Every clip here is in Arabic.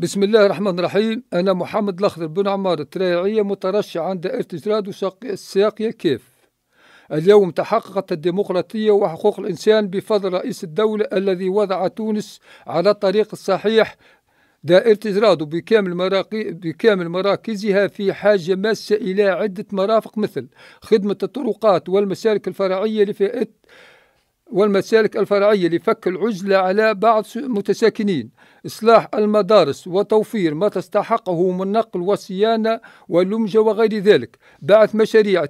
بسم الله الرحمن الرحيم أنا محمد الأخضر بن عمار التريعية مترشح عند ارتجراد الساقية كيف اليوم تحققت الديمقراطية وحقوق الإنسان بفضل رئيس الدولة الذي وضع تونس على الطريق الصحيح دائرة إزراد بكامل, مراقي بكامل مراكزها في حاجة ماسة إلى عدة مرافق مثل خدمة الطرقات والمسالك الفرعية لفئة والمسالك الفرعية لفك العزلة على بعض متساكنين إصلاح المدارس وتوفير ما تستحقه من نقل وصيانة ولمجة وغير ذلك بعث مشاريع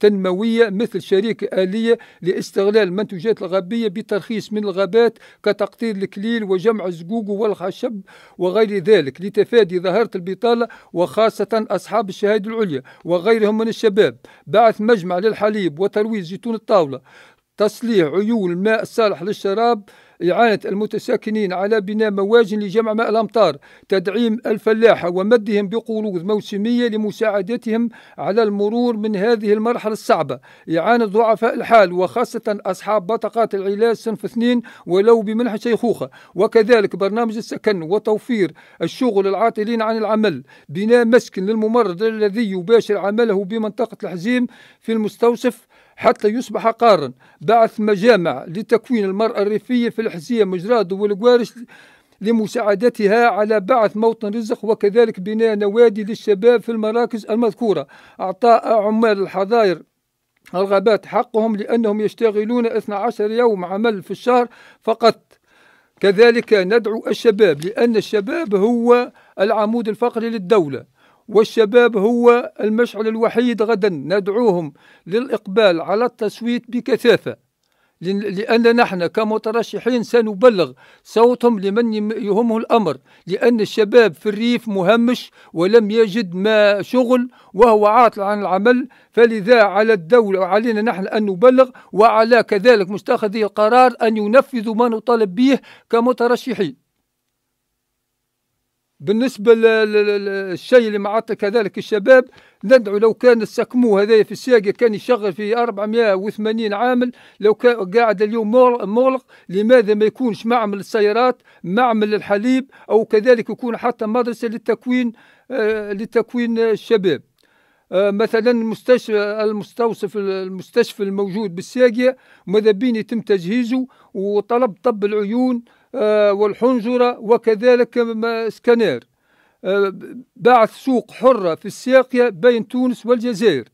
تنموية مثل شريك آلية لاستغلال المنتوجات الغابية بترخيص من الغابات كتقطير الكليل وجمع الزقوق والخشب وغير ذلك لتفادي ظاهرة البطالة وخاصة أصحاب الشهادة العليا وغيرهم من الشباب بعث مجمع للحليب وترويج زيتون الطاولة تصليح عيون الماء الصالح للشراب إعانة المتساكنين على بناء مواجن لجمع ماء الأمطار تدعيم الفلاحة ومدهم بقروض موسمية لمساعدتهم على المرور من هذه المرحلة الصعبة إعانة ضعفاء الحال وخاصة أصحاب بطاقات العلاج صنف اثنين ولو بمنح شيخوخة وكذلك برنامج السكن وتوفير الشغل العاطلين عن العمل بناء مسكن للممرض الذي يباشر عمله بمنطقة الحزيم في المستوصف حتى يصبح قارا بعث مجامع لتكوين المرأة الريفية في الحزية مجراد والقوارش لمساعدتها على بعث موطن رزق وكذلك بناء نوادي للشباب في المراكز المذكورة أعطاء عمال الحظائر الغابات حقهم لأنهم يشتغلون 12 يوم عمل في الشهر فقط كذلك ندعو الشباب لأن الشباب هو العمود الفقري للدولة والشباب هو المشعل الوحيد غدا ندعوهم للإقبال على التصويت بكثافة لأن نحن كمترشحين سنبلغ صوتهم لمن يهمه الأمر لأن الشباب في الريف مهمش ولم يجد ما شغل وهو عاطل عن العمل فلذا على الدولة وعلينا نحن أن نبلغ وعلى كذلك مستخدمي القرار أن ينفذوا ما نطالب به كمترشحين بالنسبة للشيء اللي معطي كذلك الشباب ندعو لو كان السكمو هذا في السياقة كان يشغل في 480 عامل لو كان قاعد اليوم مغلق لماذا ما يكونش معمل السيارات معمل الحليب أو كذلك يكون حتى مدرسة للتكوين آه، لتكوين الشباب آه، مثلا المستشفى المستوصف المستشفى الموجود بالساقية ماذا بين يتم تجهيزه وطلب طب العيون آه، والحنجرة وكذلك سكنير آه، بعث سوق حرة في الساقية بين تونس والجزائر